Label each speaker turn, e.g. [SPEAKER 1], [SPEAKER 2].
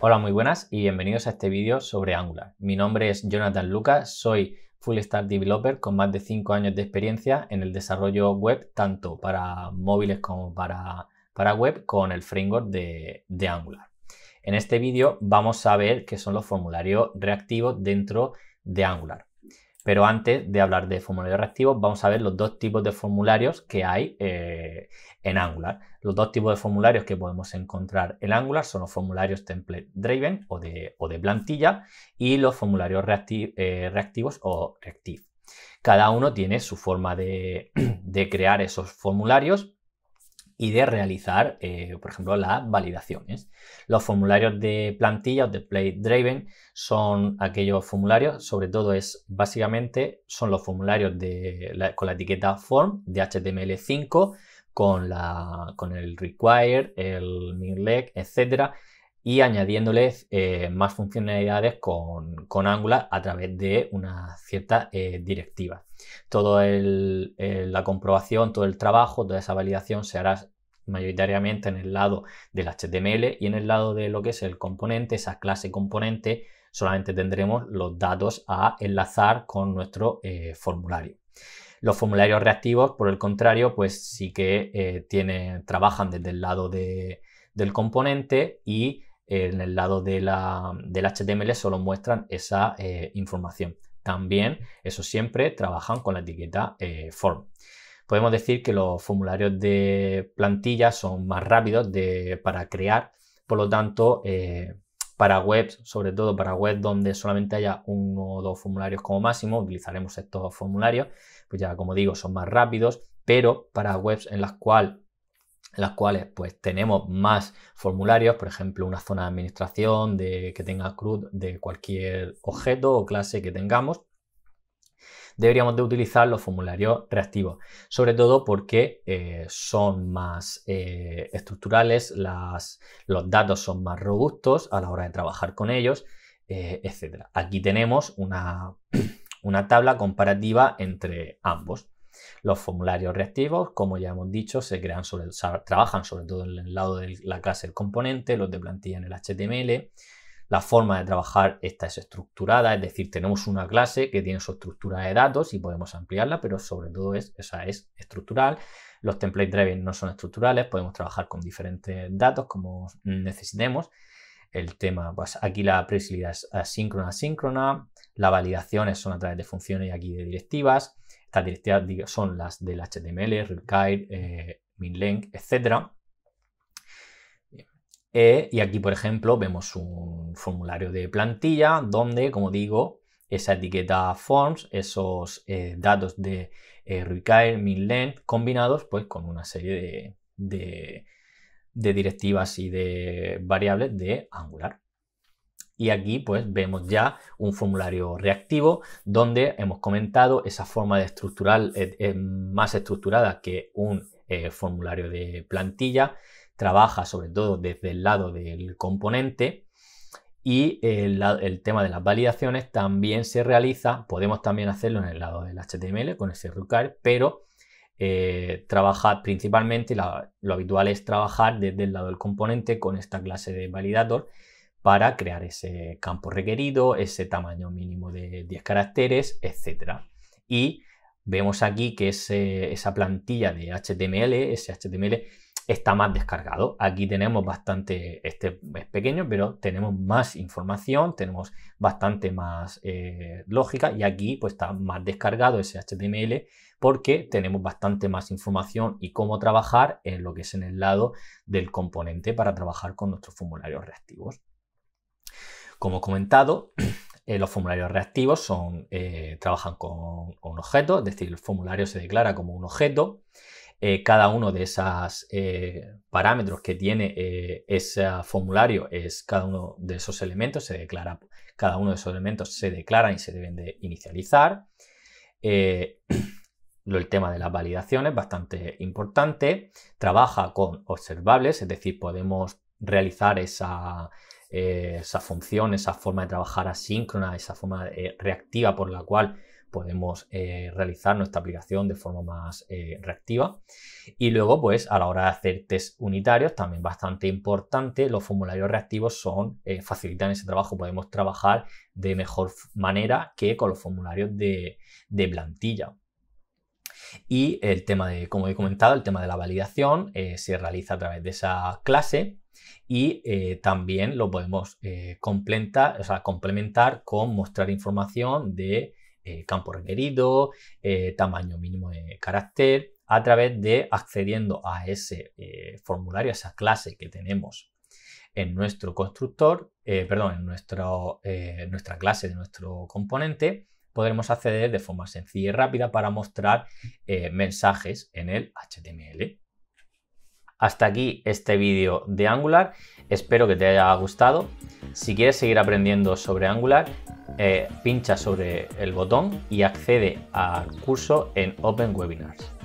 [SPEAKER 1] Hola, muy buenas y bienvenidos a este vídeo sobre Angular. Mi nombre es Jonathan Lucas, soy Full start Developer con más de 5 años de experiencia en el desarrollo web, tanto para móviles como para, web, con el framework de, de Angular. En este vídeo vamos a ver qué son los formularios reactivos dentro de Angular. Pero antes de hablar de formularios reactivos, vamos a ver los dos tipos de formularios que hay eh, en Angular. Los dos tipos de formularios que podemos encontrar en Angular son los formularios template driven o de, de plantilla y los formularios eh, reactivos o reactive. Cada uno tiene su forma de, de crear esos formularios y de realizar, eh, por ejemplo, las validaciones. Los formularios de plantilla o de Play Driven son aquellos formularios, sobre todo es básicamente son los formularios de con la etiqueta form de HTML5 con, con el require, el minleg, etcétera, y añadiéndoles eh, más funcionalidades con, con, Angular a través de una cierta eh, directiva. Toda la comprobación, todo el trabajo, toda esa validación se hará mayoritariamente en el lado del HTML y en el lado de lo que es el componente, esa clase componente, solamente tendremos los datos a enlazar con nuestro eh, formulario. Los formularios reactivos, por el contrario, pues sí que trabajan desde el lado del componente y en el lado de la, del HTML solo muestran esa eh, información. También, eso siempre, trabajan con la etiqueta eh, form. Podemos decir que los formularios de plantilla son más rápidos de, para crear, por lo tanto, eh, para webs, sobre todo para webs donde solamente haya uno o dos formularios como máximo, utilizaremos estos formularios, pues ya como digo, son más rápidos, pero para webs en las cuales en las cuales pues tenemos más formularios, por ejemplo, una zona de administración de, que tenga CRUD de cualquier objeto o clase que tengamos, deberíamos de utilizar los formularios reactivos, sobre todo porque eh, son más eh, estructurales, los datos son más robustos a la hora de trabajar con ellos, eh, etc. Aquí tenemos una tabla comparativa entre ambos. Los formularios reactivos, como ya hemos dicho, se crean sobre, trabajan sobre todo en el lado de la clase del componente, los de plantilla en el HTML. La forma de trabajar esta es estructurada, es decir, tenemos una clase que tiene su estructura de datos y podemos ampliarla, pero sobre todo es, esa es estructural. Los template driven no son estructurales, podemos trabajar con diferentes datos como necesitemos. El tema, pues aquí la presibilidad es asíncrona, asíncrona. Las validaciones son a través de funciones y aquí de directivas. Estas directivas son las del HTML, require, eh, minlength, etc. Eh, y aquí, por ejemplo, vemos un formulario de plantilla donde, como digo, esa etiqueta forms, esos eh, datos de eh, require, minlength combinados pues, con una serie de directivas y de variables de Angular. Y aquí pues vemos ya un formulario reactivo donde hemos comentado esa forma de estructural eh, eh, más estructurada que un eh, formulario de plantilla. Trabaja sobre todo desde el lado del componente y el, tema de las validaciones también se realiza, podemos también hacerlo en el lado del HTML con ese require, pero trabajar principalmente, lo habitual es trabajar desde el lado del componente con esta clase de validator para crear ese campo requerido, ese tamaño mínimo de 10 caracteres, etc. Y vemos aquí que esa plantilla de HTML, ese HTML está más descargado. Aquí tenemos bastante, este es pequeño, pero tenemos más información, tenemos bastante más eh, lógica y aquí pues está más descargado ese HTML porque tenemos bastante más información y cómo trabajar en lo que es en el lado del componente para trabajar con nuestros formularios reactivos. Como he comentado, eh, los formularios reactivos son, eh, trabajan con, un objeto, es decir, el formulario se declara como un objeto. Eh, cada uno de esos parámetros que tiene ese formulario es cada uno de esos elementos, se declara, cada uno de esos elementos se declara y se deben de inicializar. el tema de las validaciones, es bastante importante. Trabaja con observables, es decir, podemos realizar esa, eh, esa función, esa forma de trabajar asíncrona, esa forma eh, reactiva por la cual podemos eh, realizar nuestra aplicación de forma más reactiva. Y luego, pues a la hora de hacer test unitarios, también bastante importante, los formularios reactivos son, facilitan ese trabajo, podemos trabajar de mejor manera que con los formularios de plantilla. Y el tema de, como he comentado, el tema de la validación eh, se realiza a través de esa clase y eh, también lo podemos eh, complementar, con mostrar información de campo requerido, tamaño mínimo de carácter, a través de accediendo a ese formulario, a esa clase que tenemos en nuestro constructor, perdón, en nuestra clase de nuestro componente, podremos acceder de forma sencilla y rápida para mostrar eh, mensajes en el HTML. Hasta aquí este vídeo de Angular, espero que te haya gustado. Si quieres seguir aprendiendo sobre Angular, eh, pincha sobre el botón y accede al curso en Open Webinars.